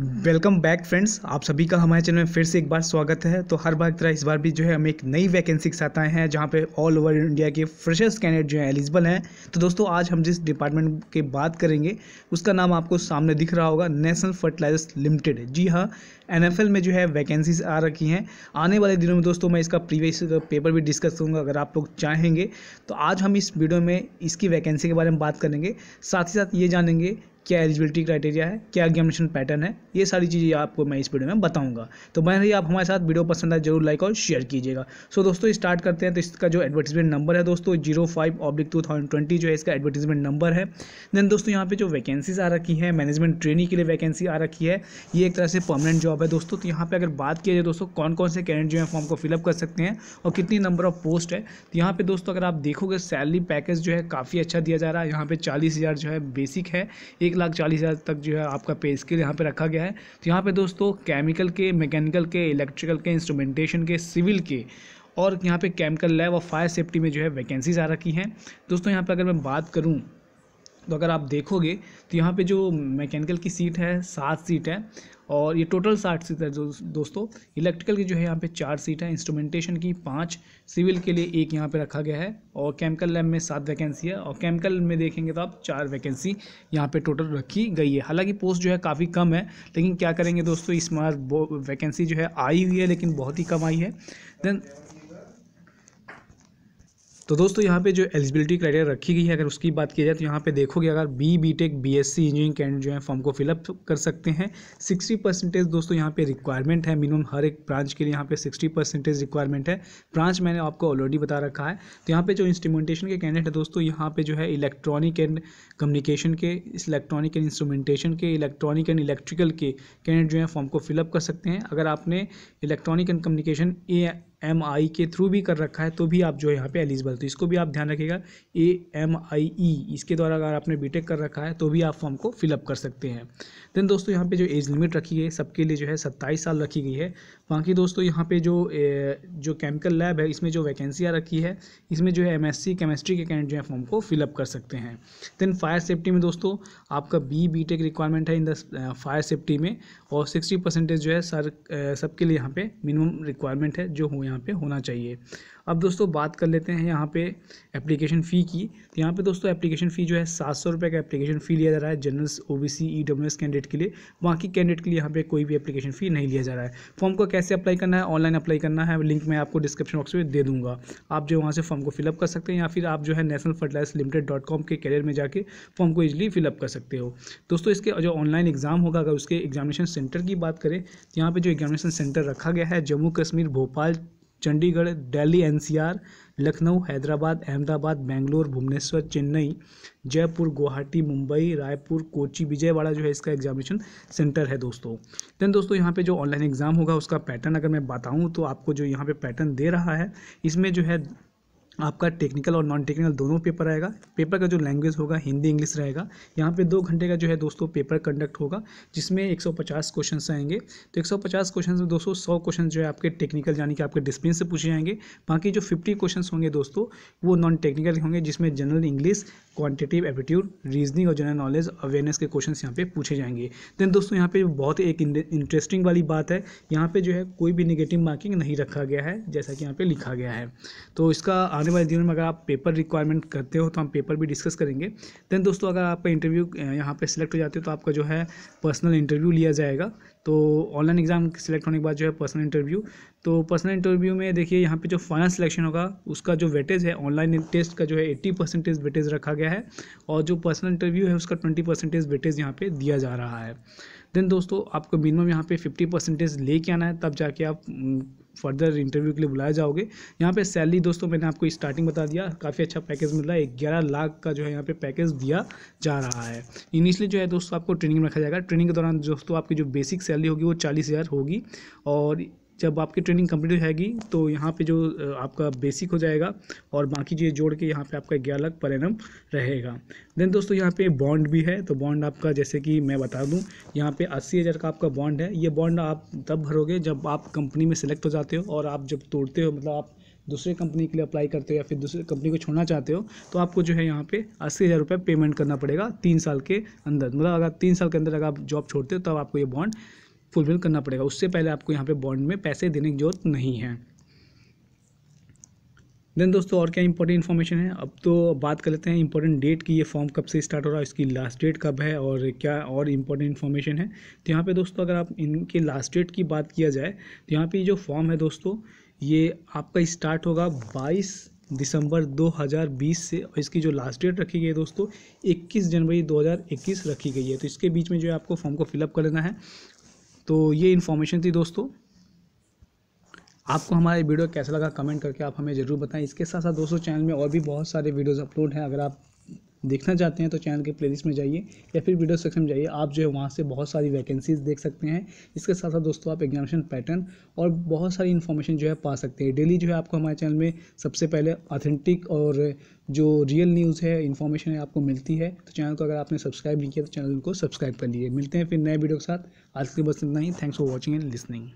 welcome back friends आप सभी का हमारे चैनल में फिर से एक बार स्वागत है तो हर बार की तरह इस बार भी जो है हम एक नई वैकेंसी के साथ आए हैं जहाँ पे ऑल ओवर इंडिया के फ्रेशर्स कैंडिडेट जो हैं एलिजिबल हैं तो दोस्तों आज हम जिस डिपार्टमेंट के बात करेंगे उसका नाम आपको सामने दिख रहा होगा नेशनल फर्टिलाइजर्स लिमिटेड जी हाँ एन में जो है वैकेंसीज आ रखी हैं आने वाले दिनों में दोस्तों मैं इसका प्रीवियस पेपर भी डिस्कस करूँगा अगर आप लोग चाहेंगे तो आज हम इस वीडियो में इसकी वैकेंसी के बारे में बात करेंगे साथ ही साथ ये जानेंगे क्या एलिजिबिलिटी क्राइटेरिया है क्या एग्जामिनेशन पैटर्न है ये सारी चीज़ें आपको मैं इस वीडियो में बताऊंगा तो मैं ही आप हमारे साथ वीडियो पसंद आए जरूर लाइक और शेयर कीजिएगा सो दोस्तों स्टार्ट करते हैं तो इसका जो एडवर्टीजमेंट नंबर है दोस्तों zero five oblique two thousand twenty जो है इसका एडवर्टीजमेंट नंबर है देन दोस्तों यहाँ पे जो वैकेंसीज आ रखी है मैनेजमेंट ट्रेनिंग के लिए वैकेंसी आ रखी है ये एक तरह से परमानेंट जॉब है दोस्तों तो यहाँ पर अगर बात की जाए दोस्तों कौन कौन से कैंडिडेट जो है फॉर्म को फिलअप कर सकते हैं और कितनी नंबर ऑफ पोस्ट है तो यहाँ पर दोस्तों अगर आप देखोगे सैलरी पैकेज जो है काफ़ी अच्छा दिया जा रहा है यहाँ पर चालीस जो है बेसिक है एक लाख चालीस हज़ार तक जो है आपका पे स्केल यहाँ पे रखा गया है तो यहाँ पे दोस्तों केमिकल के मैकेनिकल के इलेक्ट्रिकल के इंस्ट्रूमेंटेशन के सिविल के और यहाँ पे केमिकल लैब और फायर सेफ्टी में जो है वैकेंसीज आ रखी हैं दोस्तों यहाँ पर अगर मैं बात करूँ तो अगर आप देखोगे तो यहाँ पे जो मैकेनिकल की सीट है सात सीट है और ये टोटल साठ सीट है दोस्तों इलेक्ट्रिकल की जो है यहाँ पे चार सीट है इंस्ट्रूमेंटेशन की पाँच सिविल के लिए एक यहाँ पे रखा गया है और केमिकल लैब में सात वैकेंसी है और केमिकल में देखेंगे तो आप चार वैकेंसी यहाँ पे टोटल रखी गई है हालांकि पोस्ट जो है काफ़ी कम है लेकिन क्या करेंगे दोस्तों इस बार वैकेंसी जो है आई हुई है लेकिन बहुत ही कम आई है देन तो दोस्तों यहाँ पे जो एलिजिबिलिटी क्राइटेरिया रखी गई है अगर उसकी बात की जाए तो यहाँ पे देखोगे अगर B B tech B S C engineering candidate जो है फॉर्म को फिलअप कर सकते हैं सिक्सटी परसेंटेज दोस्तों यहाँ पे रिक्वायरमेंट है मिनिमम हर एक ब्रांच के लिए यहाँ पे सिक्सटी परसेंटेज रिक्वायरमेंट है ब्रांच मैंने आपको ऑलरेडी बता रखा है तो यहाँ पर जो इंस्ट्रूमेंटेशन के कैंडिडेट है दोस्तों यहाँ पर जो है इलेक्ट्रॉनिक एंड कम्युनिकेशन के इलेक्ट्रॉनिक एंड इंस्ट्रूमेंटेशन के इलेक्ट्रॉनिक एंड इलेक्ट्रिकल के कैंडिडेट जो है फॉर्म को फिलअप कर सकते हैं अगर आपने electronic and communication A M I के थ्रू भी कर रखा है तो भी आप जो है यहाँ पे एलिजिबल तो इसको भी आप ध्यान रखिएगा ए एम आई ई इसके द्वारा अगर आपने बी कर रखा है तो भी आप फॉर्म को फिलअप कर सकते हैं देन दोस्तों यहाँ पे जो एज लिमिट रखी है सबके लिए जो है सत्ताईस साल रखी गई है बाकी दोस्तों यहाँ पे जो जो केमिकल लैब है इसमें जो वैकेंसियाँ रखी है इसमें जो है एम एस सी केमिस्ट्री के कैंड जो है फॉर्म को फिलअप कर सकते हैं देन फायर सेफ्टी में दोस्तों आपका बी बी टेक रिक्वायरमेंट है इन द फायर सेफ्टी में और सिक्सटी परसेंटेज जो है सर सबके लिए यहाँ पे मिनिमम रिक्वायरमेंट है जो हुए यहाँ पे होना चाहिए अब दोस्तों बात कर लेते हैं यहाँ पे एप्लीकेशन फ़ी की तो यहाँ पे दोस्तों एप्लीकेशन फ़ी जो है सात सौ रुपये का एप्लीकेशन फ़ी लिया जा रहा है generals O B C E W S candidate के लिए बाकी कैंडिडेट के लिए यहाँ पे कोई भी एप्लीकेशन फ़ी नहीं लिया जा रहा है फॉर्म को कैसे अप्लाई करना है ऑनलाइन अप्लाई करना है लिंक मैं आपको डिस्क्रिप्शन बॉक्स में दे दूँगा आप जो वहाँ से फॉर्म को फिलअप कर सकते हैं या फिर आप जो है national fertilize limited dot com के कैरियर में जाकर फॉर्म को ईजिली फिलअप कर सकते हो दोस्तों इसके जो ऑनलाइन एग्ज़ाम होगा अगर उसके एग्जामिनेशन सेंटर की बात करें तो यहाँ पर जो एग्जामिनेशन सेंटर रखा गया है जम्मू कश्मीर भोपाल चंडीगढ़ दिल्ली एनसीआर लखनऊ हैदराबाद अहमदाबाद बेंगलोर भुवनेश्वर चेन्नई जयपुर गुवाहाटी मुंबई रायपुर कोची विजयवाड़ा जो है इसका एग्जामिनेशन सेंटर है दोस्तों देन दोस्तों यहाँ पे जो ऑनलाइन एग्ज़ाम होगा उसका पैटर्न अगर मैं बताऊँ तो आपको जो यहाँ पे पैटर्न दे रहा है इसमें जो है आपका टेक्निकल और नॉन टेक्निकल दोनों पेपर आएगा पेपर का जो लैंग्वेज होगा हिंदी इंग्लिश रहेगा यहाँ पे दो घंटे का जो है दोस्तों पेपर कंडक्ट होगा जिसमें 150 क्वेश्चंस आएंगे तो 150 क्वेश्चंस में दोस्तों 100 क्वेश्चन जो है आपके टेक्निकल यानी कि आपके डिस्प्लिन से पूछे जाएंगे बाकी जो फिफ्टी क्वेश्चन होंगे दोस्तों वो नॉन टेक्निकल होंगे जिसमें general English quantitative aptitude reasoning और जनरल नॉलेज अवेयरनेस के क्वेश्चन यहाँ पे पूछे जाएंगे देन दोस्तों यहाँ पे बहुत एक इंटरेस्टिंग वाली बात है यहाँ पे जो है कोई भी निगेटिव मार्किंग नहीं रखा गया है जैसा कि यहाँ पे लिखा गया है तो इसका आने वाले दिनों में अगर आप पेपर रिक्वायरमेंट करते हो तो हम पेपर भी डिस्कस करेंगे देन दोस्तों अगर आपका इंटरव्यू यहाँ पे सिलेक्ट हो जाते हो तो आपका जो है पर्सनल इंटरव्यू लिया जाएगा तो ऑनलाइन एग्ज़ाम सेलेक्ट होने के बाद जो है पर्सनल इंटरव्यू तो पर्सनल इंटरव्यू में देखिए यहाँ पे जो फाइनल सिलेक्शन होगा उसका जो वेटेज है ऑनलाइन टेस्ट का जो है एट्टी परसेंटेज वेटेज रखा गया है और जो पर्सनल इंटरव्यू है उसका ट्वेंटी परसेंटेज वेटेज यहाँ पे दिया जा रहा है देन दोस्तों आपको मिनिमम यहाँ पे फिफ्टी परसेंटेज ले आना है तब जाके आप फर्दर इंटरव्यू के लिए बुलाए जाओगे यहाँ पे सैलरी दोस्तों मैंने आपको स्टार्टिंग बता दिया काफ़ी अच्छा पैकेज मिल रहा है ग्यारह लाख का जो है यहाँ पे पैकेज दिया जा रहा है इनिशियली जो है दोस्तों आपको ट्रेनिंग में रखा जाएगा ट्रेनिंग के दौरान दोस्तों आपकी जो बेसिक सैलरी होगी वो चालीस होगी और जब आपकी ट्रेनिंग कंप्लीट रहेगी तो यहाँ पे जो आपका बेसिक हो जाएगा और बाकी चीज़ें जोड़ के यहाँ पे आपका ग्यारह लाख पर एनम रहेगा देन दोस्तों यहाँ पे बॉन्ड भी है तो बॉन्ड आपका जैसे कि मैं बता दूँ यहाँ पे अस्सी हज़ार का आपका बॉन्ड है ये बॉन्ड आप तब भरोगे जब आप कंपनी में सेलेक्ट हो जाते हो और आप जब तोड़ते हो मतलब आप दूसरे कंपनी के लिए अप्लाई करते हो या फिर दूसरे कंपनी को छोड़ना चाहते हो तो आपको जो है यहाँ पे अस्सी हज़ार रुपये पेमेंट करना पड़ेगा तीन साल के अंदर मतलब अगर तीन साल के अंदर अगर आप जॉब छोड़ते हो तब तो आपको ये बॉन्ड फुलफिल करना पड़ेगा उससे पहले आपको यहाँ पे बॉन्ड में पैसे देने की जरूरत नहीं है देन दोस्तों और क्या इंपॉर्टेंट इन्फॉर्मेशन है अब तो बात कर लेते हैं इंपॉर्टेंट डेट की ये फॉर्म कब से स्टार्ट हो रहा है इसकी लास्ट डेट कब है और क्या और इम्पोर्टेंट इन्फॉर्मेशन है तो यहाँ पे दोस्तों अगर आप इनके लास्ट डेट की बात किया जाए तो यहाँ पे जो फॉर्म है दोस्तों ये आपका स्टार्ट होगा बाईस दिसंबर दो से और इसकी जो लास्ट डेट रखी गई है दोस्तों इक्कीस जनवरी दो रखी गई है तो इसके बीच में जो है आपको फॉर्म को फिलअप कर लेना है तो ये इन्फॉर्मेशन थी दोस्तों आपको हमारा वीडियो कैसा लगा कमेंट करके आप हमें ज़रूर बताएं इसके साथ साथ दोस्तों चैनल में और भी बहुत सारे वीडियोस अपलोड हैं अगर आप देखना चाहते हैं तो चैनल के प्लेलिस्ट में जाइए या फिर वीडियो सेक्शन में जाइए आप जो है वहाँ से बहुत सारी वैकेंसीज देख सकते हैं इसके साथ साथ दोस्तों आप एग्जामिनेशन पैटर्न और बहुत सारी इन्फॉर्मेशन जो है पा सकते हैं डेली जो है आपको हमारे चैनल में सबसे पहले ऑथेंटिक और जो रियल न्यूज़ है इन्फॉर्मेशन है आपको मिलती है तो चैनल को अगर आपने सब्सक्राइब नहीं किया तो चैनल को सब्सक्राइब कर लिए मिलते हैं फिर नए वीडियो के साथ आज के बस इतना ही thanks for watching and listening